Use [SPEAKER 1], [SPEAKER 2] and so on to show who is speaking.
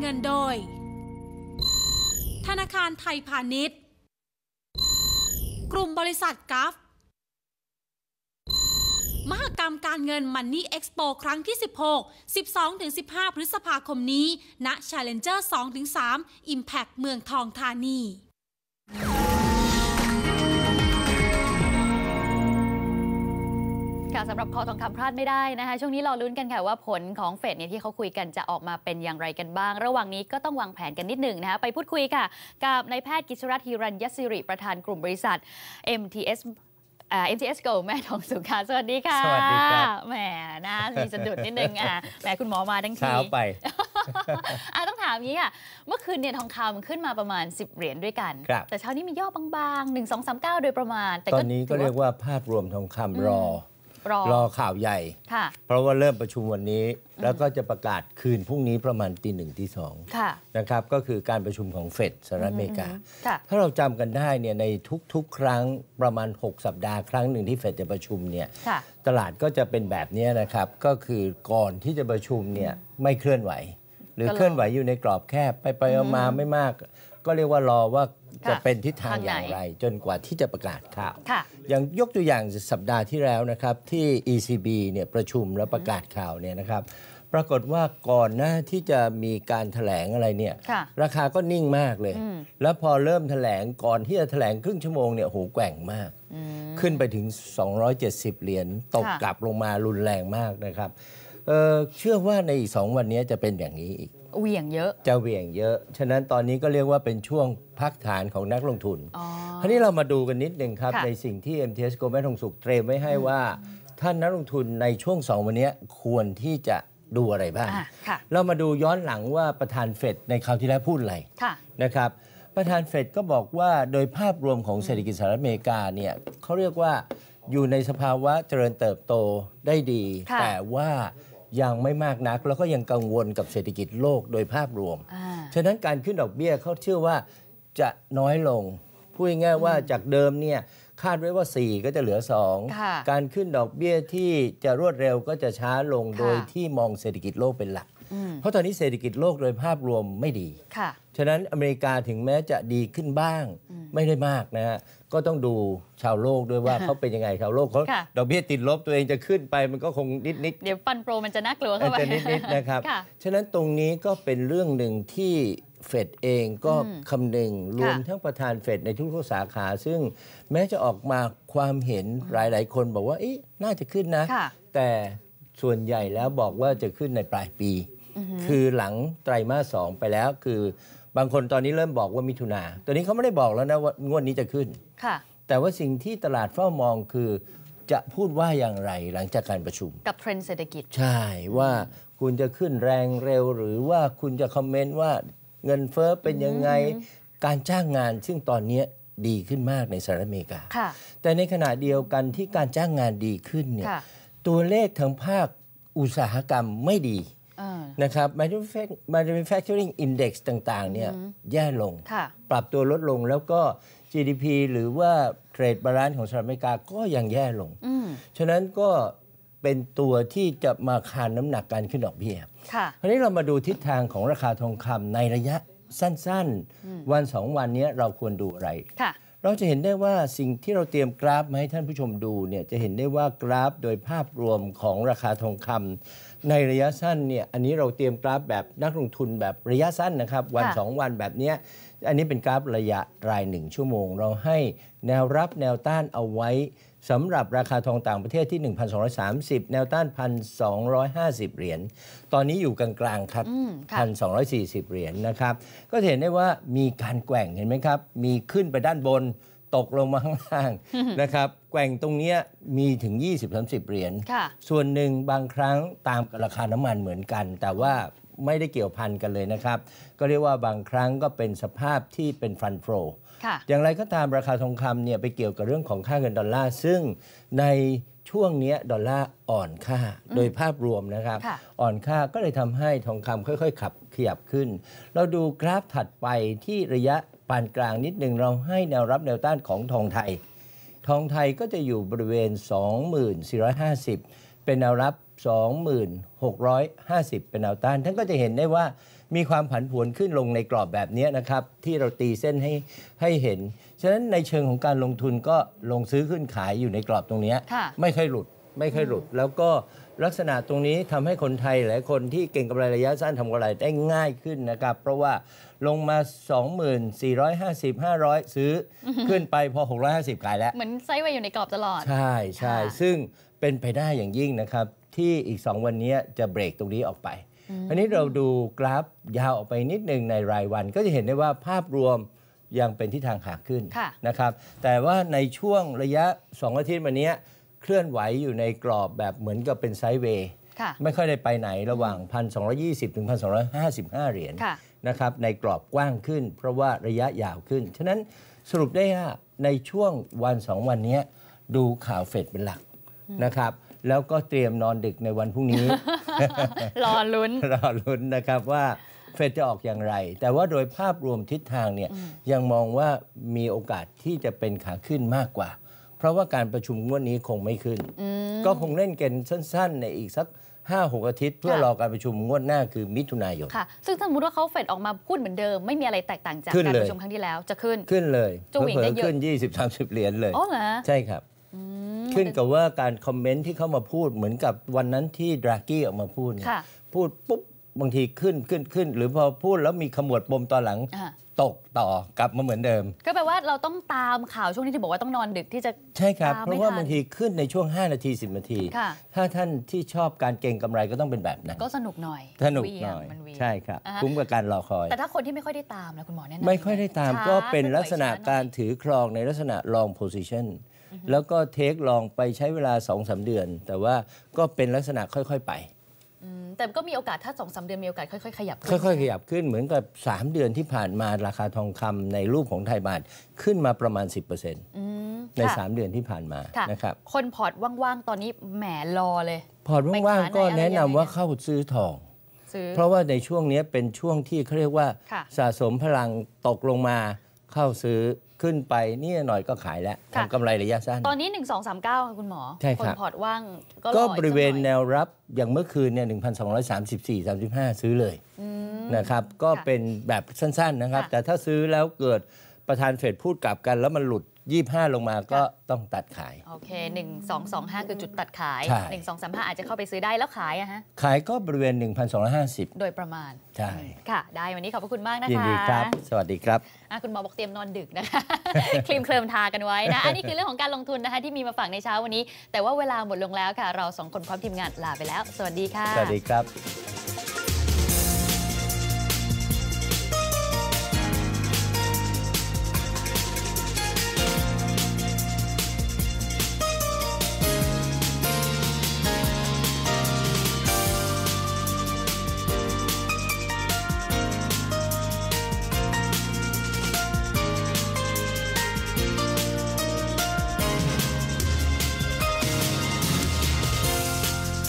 [SPEAKER 1] เงินโดย
[SPEAKER 2] ธนาคารไทยพาณิชย์ กลุ่มบริษัทกัฟ มหกรรมการเงินมันนี่เอ็กซ์โปครั้งที่ 16 12-15 พฤษภาคมนี้ ณ Challenger 2-3 Impact เมืองทองธานีค่ะสำหรับคอทองคำพลาดไม่ได้นะคะช่วงนี้รอลุ้นกันค่ะว่าผลของเฟดเนี่ยที่เขาคุยกันจะออกมาเป็นอย่างไรกันบ้าง ระหว่างนี้ก็ต้องวางแผนกันนิดหนึ่งนะคะไปพูดคุยค่ะ กับนายแพทย์กิจรัตน์ฮิรัญยศิริ ประธานกลุ่มบริษัท MTS เอ็มทีเอสโกแม่ทองสุขาสวัสดีค่ะ สวัสดีครับแหมนะมีสะดุดนิดนึงอ่ะแหมคุณหมอมาทั้งทีเช้าไปอ่ะต้องถามงี้ค่ะเมื่อคืนเนี่ยทองคำขึ้นมาประมาณ 10เหรียญด้วยกันแต่เช้านี้มีย่อบางๆ 1 2 3 9 โดยประมาณ แต่ตอนนี้ก็เรียก
[SPEAKER 1] ว่าภาพรวมทองคำรอรอ รอข่าวใหญ่ค่ะ เพราะว่าเริ่มประชุมวันนี้ แล้วก็จะประกาศคืนพรุ่งนี้ประมาณตีหนึ่งตีสองค่ะนะครับก็คือการประชุมของเฟดสหรัฐอเมริกาถ้าเราจำกันได้เนี่ยในทุก ๆ ครั้งประมาณ 6 สัปดาห์ครั้งหนึ่งที่เฟดจะประชุมเนี่ยตลาดก็จะเป็นแบบนี้นะครับก็คือก่อนที่จะประชุมเนี่ยไม่เคลื่อนไหวหรือเคลื่อนไหวอยู่ในกรอบแคบไปไปมาไม่มาก ก็เรียกว่ารอว่าจะเป็นทิศทางอย่างไร จนกว่าที่จะประกาศข่าวอย่างยกตัวอย่างสัปดาห์ที่แล้วนะครับที่ ECB เนี่ยประชุมและประกาศข่าวเนี่ยนะครับ ปรากฏว่าก่อนหน้าที่จะมีการถแถลงอะไรเนี่ยราคาก็นิ่งมากเลย แล้วพอเริ่มถแถลงก่อนที่จะถแถลงครึ่งชั่วโมงเนี่ยโหแกว่งมาก ขึ้นไปถึง 270 เหรียญตกกลับลงมารุนแรงมากนะครับเชื่อว่าในอีกสองวันนี้จะเป็นอย่างนี้อีกเวียงเยอะ จะเวียงเยอะ ฉะนั้นตอนนี้ก็เรียกว่าเป็นช่วงพักฐานของนักลงทุนคราวนี้เรามาดูกันนิดหนึ่งครับในสิ่งที่ MTS โกแมนทองสุขเตรียมไว้ให้ว่าท่านนักลงทุนในช่วงสองวันนี้ควรที่จะดูอะไรบ้าง เรามาดูย้อนหลังว่าประธานเฟดในคราวที่แล้วพูดอะไรนะครับ ประธานเฟดก็บอกว่าโดยภาพรวมของเศรษฐกิจสหรัฐอเมริกาเนี่ยเขาเรียกว่าอยู่ในสภาวะเจริญเติบโตได้ดีแต่ว่ายังไม่มากนักแล้วก็ยังกังวลกับเศรษฐกิจโลกโดยภาพรวม ฉะนั้นการขึ้นดอกเบี้ยเขาเชื่อว่าจะน้อยลง พูดง่ายว่าจากเดิมเนี่ยคาดไว้ว่า 4 ก็จะเหลือ 2 การขึ้นดอกเบี้ยที่จะรวดเร็วก็จะช้าลงโดยที่มองเศรษฐกิจโลกเป็นหลักเพราะตอนนี้เศรษฐกิจโลกโดยภาพรวมไม่ดี ค่ะ ฉะนั้นอเมริกาถึงแม้จะดีขึ้นบ้างไม่ได้มากนะฮะ ก็ต้องดูชาวโลกด้วยว่าเขาเป็นยังไงชาวโลกเขาดอกเบี้ยติดลบตัวเองจะขึ้นไปมันก็คงนิดนิดเ
[SPEAKER 2] ดี๋ยวฟันโปร มันจะน่ากลัวเข้าไปจะนิดนิดนะครับ
[SPEAKER 1] ฉะนั้นตรงนี้ก็เป็นเรื่องหนึ่งที่เฟดเองก็คำนึงรวมทั้งประธานเฟดในทุกๆสาขา ซึ่งแม้จะออกมาความเห็นหลายๆ คนบอกว่าอน่าจะขึ้นนะะแต่ส่วนใหญ่แล้วบอกว่าจะขึ้นในปลายปีคือหลังไตรมาสสองไปแล้วคือบางคนตอนนี้เริ่มบอกว่ามิถุนาตอนนี้เขาไม่ได้บอกแล้วนะว่างวดนี้จะขึ้น แต่ว่าสิ่งที่ตลาดเฝ้ามองคือ จะพูดว่าอย่างไรหลังจากการประชุม
[SPEAKER 2] กับเทรนด์เศรษฐกิจ
[SPEAKER 1] ใช่ว่าคุณจะขึ้นแรงเร็วหรือว่าคุณจะคอมเมนต์ว่าเงินเฟ้อเป็นยังไง การจ้างงาน ซึ่งตอนนี้ดีขึ้นมากในสหรัฐอเมริกาแต่ในขณะเดียวกันที่การจ้างงานดีขึ้นเนี่ยตัวเลขทางภาคอุตสาหกรรมไม่ดีนะครับ manufacturing index ต่าง ๆ เนี่ย แย่ลง ปรับตัวลดลงแล้วก็ GDP หรือว่า เทรดบาลานซ์ของสหรัฐอเมริกาก็ยังแย่ลงฉะนั้นก็เป็นตัวที่จะมาคานน้ำหนักการขึ้นดอกเบี้ยคราวนี้เรามาดูทิศทางของราคาทองคำในระยะสั้นๆวันสองวันนี้เราควรดูอะไรเราจะเห็นได้ว่าสิ่งที่เราเตรียมกราฟมาให้ท่านผู้ชมดูเนี่ยจะเห็นได้ว่ากราฟโดยภาพรวมของราคาทองคำ ในระยะสั้นเนี่ยอันนี้เราเตรียมกราฟแบบนักลงทุนแบบระยะสั้นนะครับวัน 2 วันแบบนี้อันนี้เป็นกราฟระยะราย 1 ชั่วโมง เราให้แนวรับแนวต้านเอาไว้สำหรับ ราคาทองต่างประเทศที่ 1,230แนวต้าน1,250เหรียญตอนนี้อยู่กลาง ๆ ครับ 1,240เหรียญนนะครับ ก็เห็นได้ว่ามีการแกว่งเห็นไหมครับ มีขึ้นไปด้านบนตกลงมาข้างล่างนะครับแกว่งตรงนี้มีถึง 20-30เหรียญส่วนหนึ่งบางครั้งตามราคาน้ำมันเหมือนกัน แต่ว่าไม่ได้เกี่ยวพันกันเลยนะครับ ก็เรียกว่าบางครั้งก็เป็นสภาพที่เป็นฟันโฟอย่างไรก็ตามราคาทองคำเนี่ยไปเกี่ยวกับเรื่องของค่าเงินดอลลาร์ซึ่งในช่วงนี้ดอลลาร์อ่อนค่าโดยภาพรวมนะครับ อ่อนค่าก็เลยทำให้ทองคำค่อย ๆ ขับขยับขึ้น เราดูกราฟถัดไปที่ระยะปานกลางนิดหนึ่งเราให้แนวรับแนวต้านของทองไทย ทองไทยก็จะอยู่บริเวณ 2450 เป็นแนวรับ2 6 5 0 เป็นแนวต้านท่านก็จะเห็นได้ว่ามีความผันผวนขึ้นลงในกรอบแบบนี้นะครับ ที่เราตีเส้นให้ให้เห็น ฉะนั้นในเชิงของการลงทุนก็ลงซื้อขึ้นขายอยู่ในกรอบตรงนี้ ไม่เคยหลุดไม่เคยหลุด แล้วก็ลักษณะตรงนี้ทำให้คนไทยหลายคนที่เก่งกำไรระยะสั้นทำกำไรได้ง่ายขึ้นนะครับ เพราะว่าลงมา 2450 500 ซื้อ ขึ้นไปพอ 650ขายแล้วเหม
[SPEAKER 2] ือนไซด์ไว้อยู่ในกรอบตลอดใช่ใช่ซึ่
[SPEAKER 1] งเป็นไปได้อย่างยิ่งนะครับที่อีก 2 วันนี้จะเบรกตรงนี้ออกไปอันนี้เราดูกราฟยาวออกไปนิดหนึ่งในรายวันก็จะเห็นได้ว่าภาพรวมยังเป็นที่ทางขาขึ้นนะครับ แต่ว่าในช่วงระยะ2อาทิตย์มานี้เคลื่อนไหวอยู่ในกรอบแบบเหมือนกับเป็นไซด์เวย์ไม่ค่อยได้ไปไหนระหว่าง 1,220ถึง1,255 เหรียญนะครับ ในกรอบกว้างขึ้นเพราะว่าระยะยาวขึ้น ฉะนั้นสรุปได้ว่าในช่วงวัน 2 วันนี้ดูข่าวเฟดเป็นหลักนะครับแล้วก็เตรียมนอนดึกในวันพรุ่งนี้ รอลุ้น รอลุ้นนะครับว่า เฟดจะออกอย่างไร แต่ว่าโดยภาพรวมทิศทางเนี่ย ยังมองว่ามีโอกาสที่จะเป็นขาขึ้นมากกว่า เพราะว่าการประชุมงวดนี้คงไม่ขึ้น ก็คงเล่นเก์สั้นๆ ในอีกสักห้าหกอาทิตย์ เพื่อรอการประชุมงวดหน้าคือมิถุนายนค่ะ
[SPEAKER 2] ซึ่งสมมติว่าเขาเฟดออกมาพูดเหมือนเดิมไม่มีอะไรแตกต่างจากการประชุมครั้งที่แล้ว จะขึ้น
[SPEAKER 1] ขึ้นเลยจะวิ่งได้เยอะขึ้น 20 30 เหรียญเลยอ๋อเหรอใช่ครับขึ้นกับว่าการคอมเมนต์ที่เข้ามาพูดเหมือนกับวันนั้นที่ดรากี้ออกมาพูดพูดปุ๊บบางทีขึ้นขึ้นขึ้น หรือพอพูดแล้วมีขมวดปมตอนหลัง ตกต่อกลับมาเหมือนเดิม
[SPEAKER 2] ก็แปลว่าเราต้องตามข่าวช่วงนี้ที่บอกว่าต้องนอนดึกที่จะ
[SPEAKER 1] ใช่ครับเพราะว่าบางทีขึ้นในช่วง 5 นาที 10 นาที ถ้าท่านที่ชอบการเก่งกำไรก็ต้องเป็นแบบนั้นก
[SPEAKER 2] ็สนุกหน่อยสนุกหน่อย
[SPEAKER 1] ใช่ครับคุ้มกับการรอคอยแต่ถ
[SPEAKER 2] ้าคนที่ไม่ค่อยได้ตามนะคุณห
[SPEAKER 1] มอแนะนำไม่ค่อยได้ตามก็เป็นลักษณะการถือครองในลักษณะ long position แล้วก็เทคลองไปใช้เวลา2อสเดือน แต่ว่าก็เป็นลักษณะค่อยๆไป
[SPEAKER 2] แต่ก็มีโอกาสถ้าสองสาเดือนมีโอกาสค่อยๆขยับขึ้น
[SPEAKER 1] ค่อย ๆ ขยับขึ้น เหมือนกับ 3 เดือนที่ผ่านมาราคาทองคำในรูปของไทยบาทขึ้นมาประมาณ
[SPEAKER 2] 10%ใน 3
[SPEAKER 1] เดือนที่ผ่านมานะครับค
[SPEAKER 2] นพอร์ตว่างๆตอนนี้แหมรอเลย
[SPEAKER 1] พอร์ตว่าง ๆ ก็แนะนำว่าเข้าซื้อทองเพราะว่าในช่วงนี้เป็นช่วงที่เขาเรียกว่าสะสมพลังตกลงมาเข้าซื้อขึ้นไปนี่หน่อยก็ขายแล้วทำกำไรระยะสั้น ตอน
[SPEAKER 2] นี้ 1 2 3 9 ค่ะคุณหมอใช่คคนพอร์ตว่างก็บริเวณ
[SPEAKER 1] แนวรับอย่างเมื่อคืนเนี่ย1,234 35 ซื้อเลยนะครับ ก็เป็นแบบสั้นๆนะครับ แต่ถ้าซื้อแล้วเกิดประธานเฟดพูดกลับกัน แล้วมันหลุด25 ลงมาก็ต้องตัดขาย
[SPEAKER 2] โอเค 1225 คือจุดตัดขาย 1235 อาจจะเข้าไปซื้อได้แล้วขายอะฮะ
[SPEAKER 1] ขายก็บริเวณ 1250 โดยประมาณ ใช่
[SPEAKER 2] ค่ะ ได้วันนี้ขอบพระคุณมากนะคะยินดีครับ สวัสดีครับ คุณหมอบอกเตรียมนอนดึกนะคะ ครีมเคลิมทากันไว้นะ อันนี้คือเรื่องของการลงทุนนะคะที่มีมาฝากในเช้าวันนี้ แต่ว่าเวลาหมดลงแล้วค่ะ เราสองคนพร้อมทีมงานลาไปแล้ว สวัสดีค่ะ สวัส
[SPEAKER 1] ดีครับ